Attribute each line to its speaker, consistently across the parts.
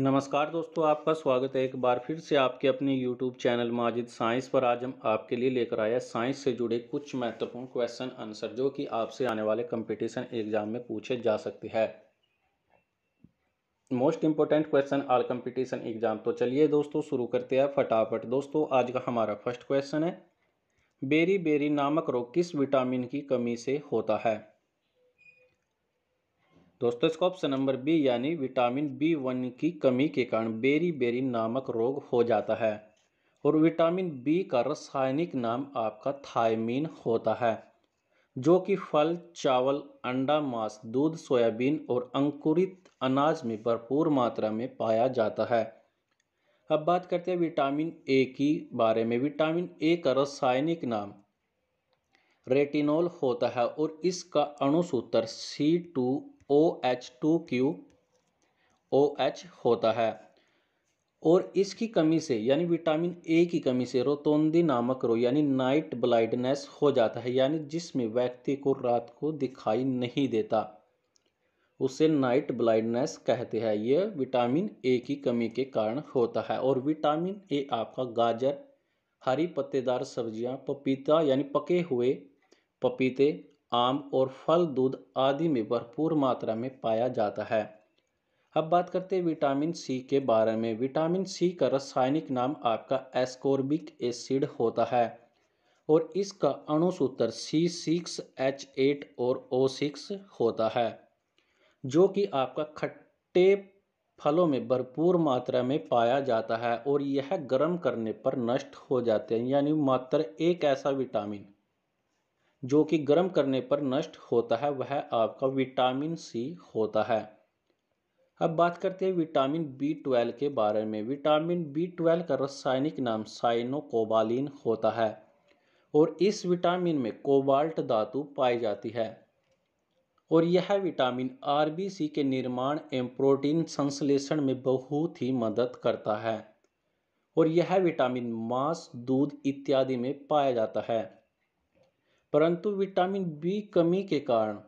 Speaker 1: नमस्कार दोस्तों आपका स्वागत है एक बार फिर से आपके अपने यूट्यूब चैनल माजिद साइंस पर आज हम आपके लिए लेकर आए साइंस से जुड़े कुछ महत्वपूर्ण क्वेश्चन आंसर जो कि आपसे आने वाले कंपटीशन एग्जाम में पूछे जा सकते हैं most important question all competition exam तो चलिए दोस्तों शुरू करते हैं फटाफट दोस्तों आज का हमारा फर्स्ट क्वेश्चन है बेरी बेरी नामक रोग किस विटामिन की कमी से होता है दोस्तों इसका ऑप्शन नंबर बी यानी विटामिन बी वन की कमी के कारण बेरी बेरी नामक रोग हो जाता है और विटामिन बी का रासायनिक नाम आपका थायमीन होता है जो कि फल चावल अंडा मांस दूध सोयाबीन और अंकुरित अनाज में भरपूर मात्रा में पाया जाता है अब बात करते हैं विटामिन ए की बारे में विटामिन ए का रासायनिक नाम रेटिनोल होता है और इसका अणुसूत्र C two O H two Q O H होता है और इसकी कमी से यानी विटामिन ए की कमी से रोतोंदी नामक रोग यानी नाइट ब्लाइंडनेस हो जाता है यानी जिसमें व्यक्ति को रात को दिखाई नहीं देता उसे नाइट ब्लाइंडनेस कहते हैं यह विटामिन ए की कमी के कारण होता है और विटामिन ए आपका गाजर हरी पत्तेदार सब्जियां पपीता यानी पके हुए पपीते आम और फल दूध आदि में भरपूर मात्रा में पाया जाता है अब बात करते हैं विटामिन सी के बारे में विटामिन सी का रासायनिक नाम आपका एस्कोर्बिक एसिड होता है और इसका अणुसूत्र सी सिक्स एच एट और ओ सिक्स होता है जो कि आपका खट्टे फलों में भरपूर मात्रा में पाया जाता है और यह गर्म करने पर नष्ट हो जाते हैं यानी मात्र एक ऐसा विटामिन जो कि गर्म करने पर नष्ट होता है वह आपका विटामिन सी होता है अब बात करते हैं विटामिन बी ट्वेल्व के बारे में विटामिन बी ट्वेल्व का रासायनिक नाम साइनोकोबालिन होता है और इस विटामिन में कोबाल्ट धातु पाई जाती है और यह विटामिन आरबीसी के निर्माण एवं प्रोटीन संश्लेषण में बहुत ही मदद करता है और यह विटामिन मांस दूध इत्यादि में पाया जाता है परंतु विटामिन बी कमी के कारण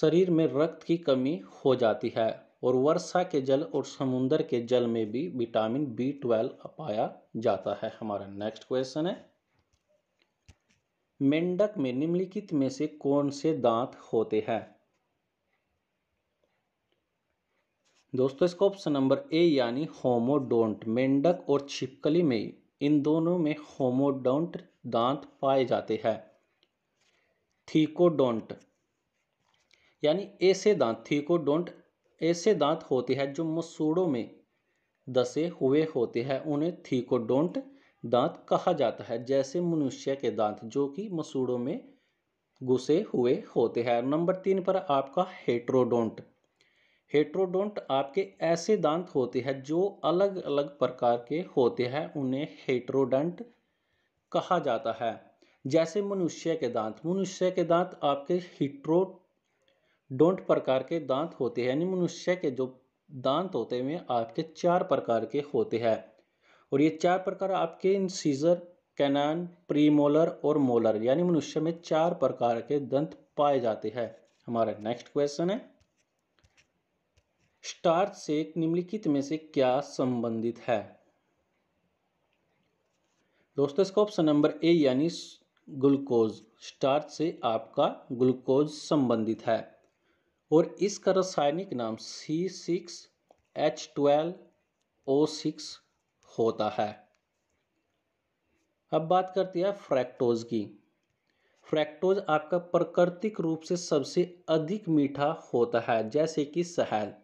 Speaker 1: शरीर में रक्त की कमी हो जाती है और वर्षा के जल और समुद्र के जल में भी विटामिन बी ट्वेल्व पाया जाता है हमारा नेक्स्ट क्वेश्चन है मेंढक में निम्नलिखित में से कौन से दांत होते हैं दोस्तों इसका ऑप्शन नंबर ए यानी होमोडोंट मेंढक और छिपकली में इन दोनों में होमोडोंट दांत पाए जाते हैं थीकोडोंट यानी ऐसे दांत थीकोडोंट ऐसे दांत होते हैं जो मसूड़ों में दसे हुए होते हैं उन्हें थीकोडोंट दांत कहा जाता है जैसे मनुष्य के दांत जो कि मसूड़ों में घुसे हुए होते हैं नंबर तीन पर आपका हेट्रोडोंट हेट्रोडोंट आपके ऐसे दांत होते हैं जो अलग अलग प्रकार के होते हैं उन्हें हेट्रोडंट कहा जाता है जैसे मनुष्य के दांत मनुष्य के दांत आपके हिट्रोडोंट प्रकार के दांत होते हैं यानी मनुष्य के जो दांत होते हैं आपके चार प्रकार के होते हैं और ये चार प्रकार आपके इंसीजर कैनान प्रीमोलर और मोलर यानी मनुष्य में चार प्रकार के दंत पाए जाते हैं हमारा नेक्स्ट क्वेश्चन है स्टार्च से निम्नलिखित में से क्या संबंधित है दोस्तों इसका ऑप्शन नंबर ए यानी ग्लूकोज स्टार्च से आपका ग्लूकोज संबंधित है और इसका रासायनिक नाम C six H twelve O six होता है अब बात करते हैं फ्रैक्टोज की फ्रैक्टोज आपका प्राकृतिक रूप से सबसे अधिक मीठा होता है जैसे कि शहद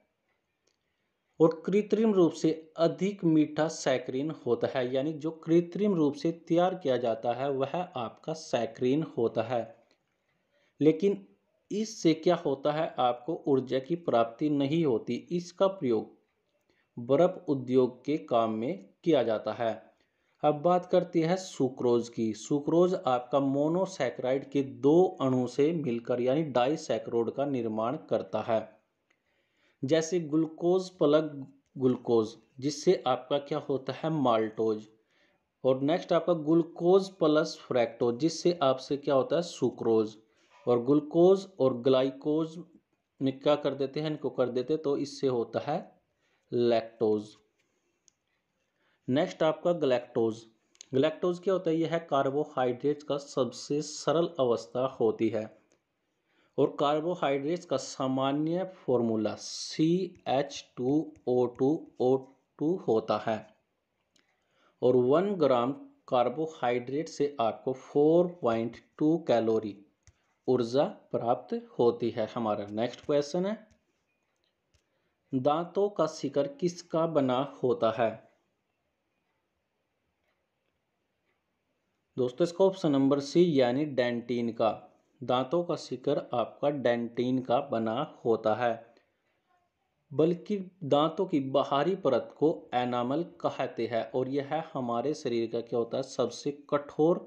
Speaker 1: और कृत्रिम रूप से अधिक मीठा सैक्रीन होता है यानी जो कृत्रिम रूप से तैयार किया जाता है वह आपका सैक्रीन होता है लेकिन इससे क्या होता है आपको ऊर्जा की प्राप्ति नहीं होती इसका प्रयोग बर्फ उद्योग के काम में किया जाता है अब बात करती है सुक्रोज की सुक्रोज आपका मोनोसैक्राइड के दो अणु से मिलकर यानी डाइसैक्रोड का निर्माण करता है जैसे ग्लूकोज प्लग ग्लूकोज जिससे आपका क्या होता है माल्टोज और नेक्स्ट आपका ग्लूकोज प्लस फ्रैक्टोज जिससे आपसे क्या होता है सुक्रोज और ग्लूकोज और ग्लाइकोज में क्या कर देते हैं इनको कर देते तो इससे होता है लैक्टोज नेक्स्ट आपका ग्लैक्टोज ग्लैक्टोज क्या होता है यह है कार्बोहाइड्रेट का सबसे सरल अवस्था होती है और कार्बोहाइड्रेट्स का सामान्य formula C H two O two O two होता है और वन ग्राम कार्बोहाइड्रेट से आपको फोर पॉइंट टू कैलोरी ऊर्जा प्राप्त होती है हमारा नेक्स्ट क्वेश्चन है दांतों का शिकर किसका बना होता है दोस्तों इसका ऑप्शन नंबर सी यानी डेंटीन का दांतों का शिकर आपका डेंटिन का बना होता है बल्कि दांतों की बाहरी परत को एनामल कहते हैं और यह है हमारे शरीर का क्या होता है सबसे कठोर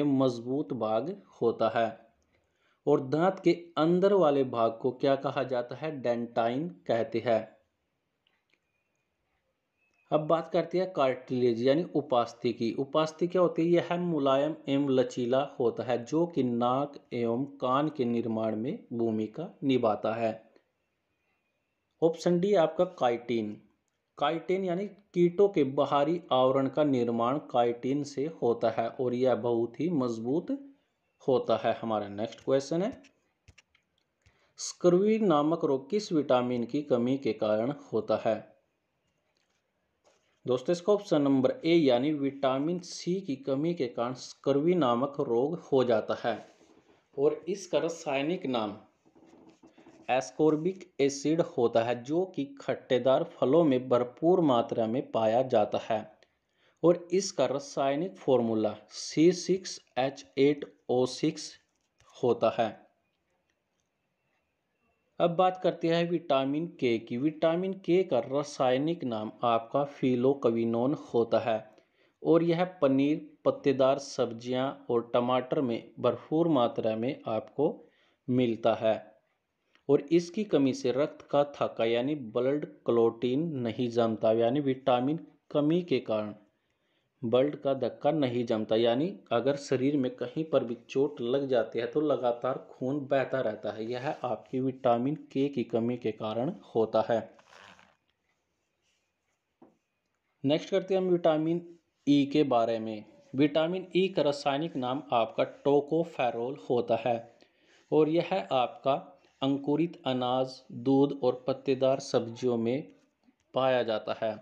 Speaker 1: एवं मजबूत भाग होता है और दांत के अंदर वाले भाग को क्या कहा जाता है डेंटाइन कहते हैं अब बात करते हैं कार्टिलेज यानी उपास्थि की उपास्थि क्या होती है यह है मुलायम एवं लचीला होता है जो कि नाक एवं कान के निर्माण में भूमिका निभाता है ऑप्शन डी आपका काइटिन काइटिन यानी कीटों के बाहरी आवरण का निर्माण काइटिन से होता है और यह बहुत ही मजबूत होता है हमारा नेक्स्ट क्वेश्चन है स्क्रवी नामक रोग किस विटामिन की कमी के कारण होता है दोस्तों इसका ऑप्शन नंबर ए यानी विटामिन सी की कमी के कारण स्कर्वी नामक रोग हो जाता है और इसका रासायनिक नाम एस्कोर्बिक एसिड होता है जो कि खट्टेदार फलों में भरपूर मात्रा में पाया जाता है और इसका रासायनिक formula C six H eight O six होता है अब बात करते हैं विटामिन के की विटामिन के का रासायनिक नाम आपका फिलोकविनोन होता है और यह पनीर पत्तेदार सब्जियां और टमाटर में भरपूर मात्रा में आपको मिलता है और इसकी कमी से रक्त का थका यानी ब्लड क्लोटीन नहीं जमता यानी विटामिन कमी के कारण बल्ट का धक्का नहीं जमता यानी अगर शरीर में कहीं पर भी चोट लग जाती है तो लगातार खून बहता रहता है यह आपकी विटामिन के की कमी के कारण होता है नेक्स्ट करते हैं हम विटामिन ई e के बारे में विटामिन ई e का रासायनिक नाम आपका टोकोफेरोल होता है और यह आपका अंकुरित अनाज दूध और पत्तेदार सब्जियों में पाया जाता है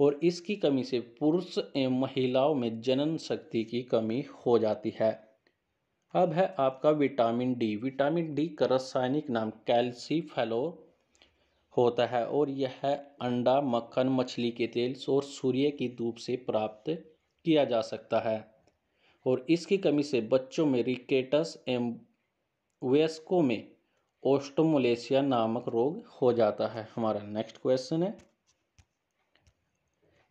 Speaker 1: और इसकी कमी से पुरुष एवं महिलाओं में जनन शक्ति की कमी हो जाती है अब है आपका विटामिन डी विटामिन डी का रासायनिक नाम कैल्सीफेलो होता है और यह अंडा मक्खन मछली के तेल और सूर्य की धूप से प्राप्त किया जा सकता है और इसकी कमी से बच्चों में रिकेटस एवं वयस्कों में ओस्टोमोलेशिया नामक रोग हो जाता है हमारा नेक्स्ट क्वेश्चन है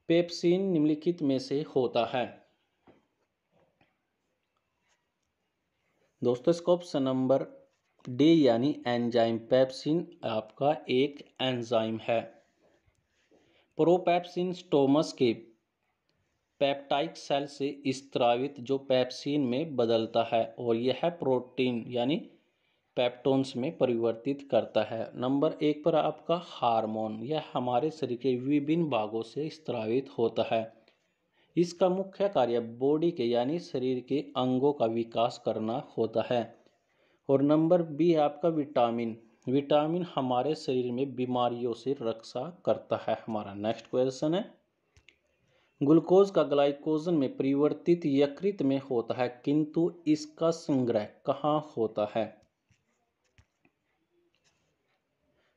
Speaker 1: पेप्सिन निम्नलिखित में से होता है दोस्तों इसका ऑप्शन नंबर डी यानी एंजाइम पेप्सिन आपका एक एंजाइम है प्रोपैप्सिन स्टोमस के पेप्टाइक सेल से स्त्रावित जो पैप्सिन में बदलता है और यह है प्रोटीन यानी पैप्टोन्स में परिवर्तित करता है नंबर एक पर आपका हार्मोन यह हमारे शरीर के विभिन्न भागों से स्त्रावित होता है इसका मुख्य कार्य बॉडी के यानी शरीर के अंगों का विकास करना होता है और नंबर बी है आपका विटामिन विटामिन हमारे शरीर में बीमारियों से रक्षा करता है हमारा नेक्स्ट क्वेश्चन है ग्लूकोज का ग्लाइकोजन में परिवर्तित यकृत में होता है किंतु इसका संग्रह कहाँ होता है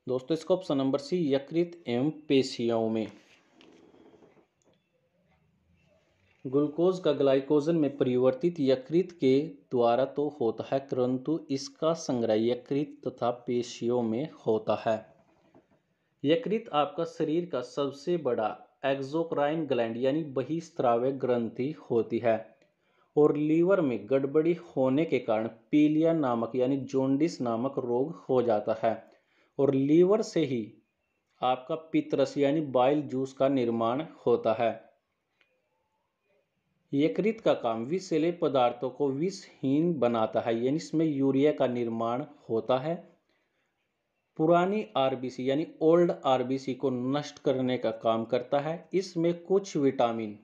Speaker 1: दोस्तों इसका ऑप्शन नंबर सी यकृत एवं पेशियाओं में ग्लूकोज का ग्लाइकोजन में परिवर्तित यकृत के द्वारा तो होता है परंतु इसका संग्रह यकृत तथा पेशियों में होता है यकृत आपका शरीर का सबसे बड़ा एक्जोक्राइन ग्लैंड यानी बहिस्त्राव्य ग्रंथि होती है और लीवर में गड़बड़ी होने के कारण पीलिया नामक यानी जोंडिस नामक रोग हो जाता है और लीवर से ही आपका पितरस यानी बाइल जूस का निर्माण होता है यकृत का काम विषैले पदार्थों को विषहीन बनाता है यानी इसमें यूरिया का निर्माण होता है पुरानी आरबीसी यानी ओल्ड आरबीसी को नष्ट करने का काम करता है इसमें कुछ विटामिन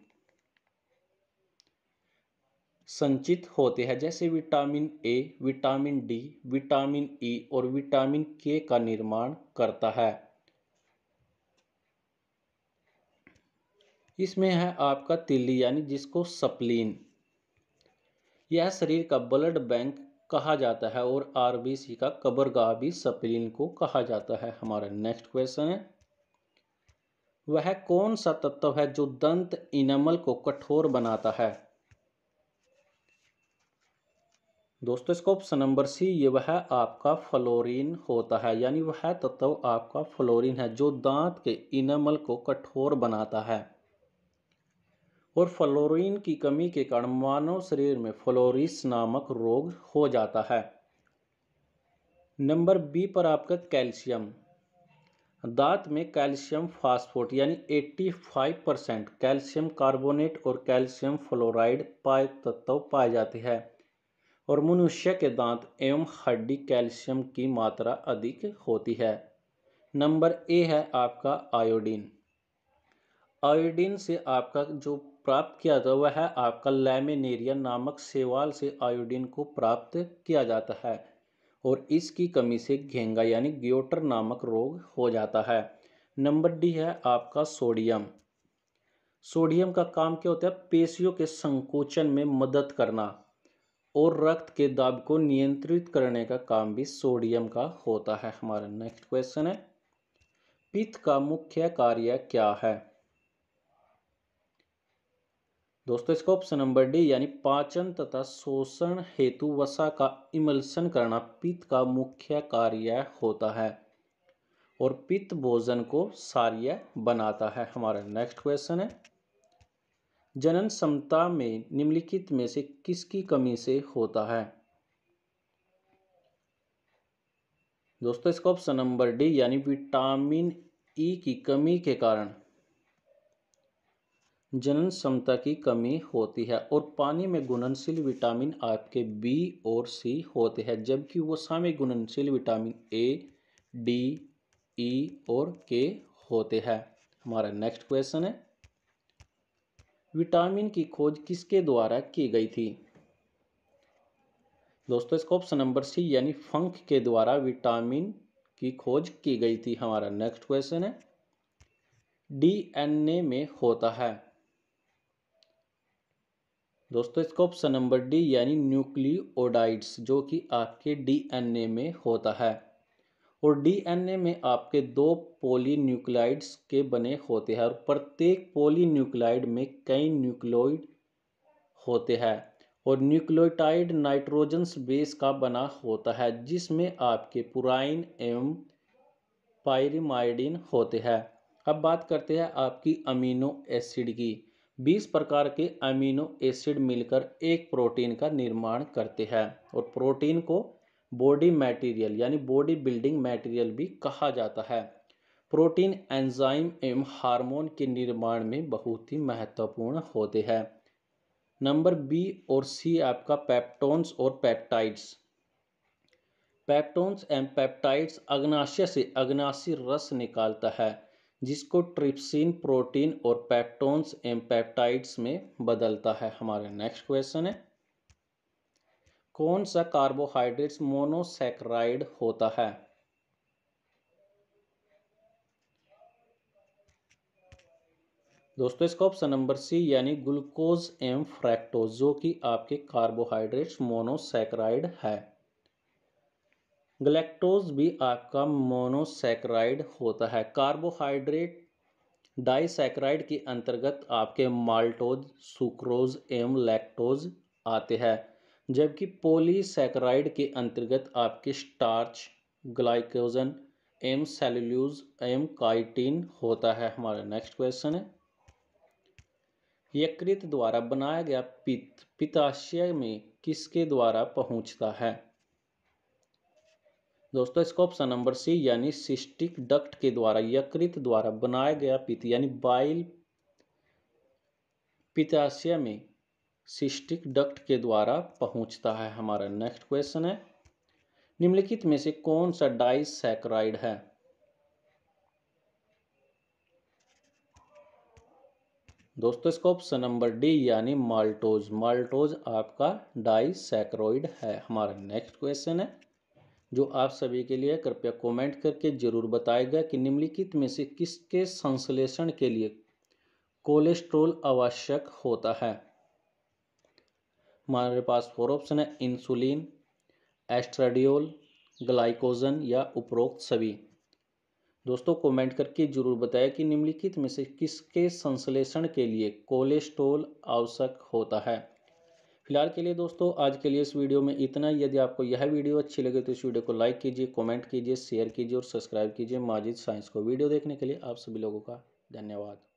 Speaker 1: संचित होते हैं जैसे vitamin A vitamin D vitamin E e और विटामिन के का निर्माण करता है इसमें है आपका तिल्ली यानी जिसको सप्लीन यह शरीर का ब्लड बैंक कहा जाता है और आरबीसी का कबरगाह भी सप्लीन को कहा जाता है हमारा नेक्स्ट क्वेश्चन है वह कौन सा तत्व है जो दंत इनमल को कठोर बनाता है दोस्तों इसका ऑप्शन नंबर सी ये वह आपका फ्लोरीन होता है यानी वह तत्व आपका फ्लोरीन है जो दांत के इनमल को कठोर बनाता है और फ्लोरीन की कमी के कारण मानव शरीर में फ्लोरिस नामक रोग हो जाता है नंबर बी पर आपका कैल्शियम दांत में कैल्शियम फास्फोट यानी 85 परसेंट कैल्शियम कार्बोनेट और कैल्शियम फ्लोराइड पाए तत्व पाए जाते हैं और मनुष्य के दांत एवं हड्डी कैल्शियम की मात्रा अधिक होती है नंबर ए है आपका आयोडीन आयोडीन से आपका जो प्राप्त किया जाता है वह है आपका लैमिनेरिया नामक सेवाल से आयोडीन को प्राप्त किया जाता है और इसकी कमी से घेंगा यानी ग्योटर नामक रोग हो जाता है नंबर डी है आपका सोडियम सोडियम का काम क्या होता है पेशियों के संकोचन में मदद करना और रक्त के दाब को नियंत्रित करने का काम भी सोडियम का होता है हमारा नेक्स्ट क्वेश्चन है पित्त का मुख्य कार्य क्या है दोस्तों इसका ऑप्शन नंबर डी यानी पाचन तथा शोषण हेतु वसा का इमल्सन करना पित्त का मुख्य कार्य होता है और पित्त भोजन को सार्य बनाता है हमारा नेक्स्ट क्वेश्चन है जनन क्षमता में निम्नलिखित में से किसकी कमी से होता है दोस्तों इसका ऑप्शन नंबर डी यानी विटामिन ई e की कमी के कारण जनन क्षमता की कमी होती है और पानी में गुणनशील विटामिन आपके बी और सी होते हैं जबकि वो सामे गुणनशील vitamin A D E e और के होते हैं हमारा नेक्स्ट क्वेश्चन है विटामिन की खोज किसके द्वारा की गई थी दोस्तों इसका ऑप्शन नंबर सी यानी फंक के द्वारा विटामिन की खोज की गई थी हमारा नेक्स्ट क्वेश्चन है डीएनए में होता है दोस्तों इसका ऑप्शन नंबर डी यानी न्यूक्लियोडाइड्स जो कि आपके डीएनए में होता है और डीएनए में आपके दो न्यूक्लाइड्स के बने होते हैं और प्रत्येक न्यूक्लाइड में कई न्यूक्लोइड होते हैं और न्यूक्लियोटाइड नाइट्रोजन्स बेस का बना होता है जिसमें आपके पुराइन एवं पायरिमाइडिन होते हैं अब बात करते हैं आपकी अमीनो एसिड की 20 प्रकार के अमीनो एसिड मिलकर एक प्रोटीन का निर्माण करते हैं और प्रोटीन को बॉडी मटेरियल यानी बॉडी बिल्डिंग मटेरियल भी कहा जाता है प्रोटीन एंजाइम एवं हार्मोन के निर्माण में बहुत ही महत्वपूर्ण होते हैं नंबर बी और सी आपका पैप्टोन्स और पैप्टाइड्स पैप्टोन्स एंड पैप्टाइड्स अग्नाशय से अग्नाशी रस निकालता है जिसको ट्रिप्सिन प्रोटीन और पैप्टोन्स एंड पैप्टाइड्स में बदलता है हमारा नेक्स्ट क्वेश्चन है कौन सा कार्बोहाइड्रेट्स मोनोसेक्राइड होता है दोस्तों इसका ऑप्शन नंबर सी यानी ग्लूकोज एम फ्रैक्टोज जो कि आपके कार्बोहाइड्रेट्स मोनोसेक्राइड है ग्लैक्टोज भी आपका मोनोसेक्राइड होता है कार्बोहाइड्रेट डाइसेक्राइड के अंतर्गत आपके माल्टोज सुक्रोज एम लैक्टोज आते हैं जबकि पॉलीसैकेराइड के अंतर्गत आपके स्टार्च ग्लाइकोजन एम सेल्यूलूज एम काइटीन होता है हमारा नेक्स्ट क्वेश्चन है यकृत द्वारा बनाया गया पित्त पिताशय में किसके द्वारा पहुंचता है दोस्तों इसका ऑप्शन नंबर सी यानी सिस्टिक डक्ट के द्वारा यकृत द्वारा बनाया गया पित्त यानी बाइल पिताशय में सिस्टिक डक्ट के द्वारा पहुंचता है हमारा नेक्स्ट क्वेश्चन है निम्नलिखित में से कौन सा डाइसैक्राइड है दोस्तों इसका ऑप्शन नंबर डी यानी माल्टोज माल्टोज आपका डाइसैक्रोइड है हमारा नेक्स्ट क्वेश्चन है जो आप सभी के लिए कृपया कमेंट करके जरूर बताएगा कि निम्नलिखित में से किसके संश्लेषण के लिए कोलेस्ट्रोल आवश्यक होता है हमारे पास फोर ऑप्शन है इंसुलिन एस्ट्राडियोल ग्लाइकोजन या उपरोक्त सभी दोस्तों कमेंट करके जरूर बताएं कि निम्नलिखित में से किसके संश्लेषण के लिए कोलेस्ट्रोल आवश्यक होता है फिलहाल के लिए दोस्तों आज के लिए इस वीडियो में इतना यदि आपको यह वीडियो अच्छी लगे तो इस वीडियो को लाइक कीजिए कमेंट कीजिए शेयर कीजिए और सब्सक्राइब कीजिए माजिद साइंस को वीडियो देखने के लिए आप सभी लोगों का धन्यवाद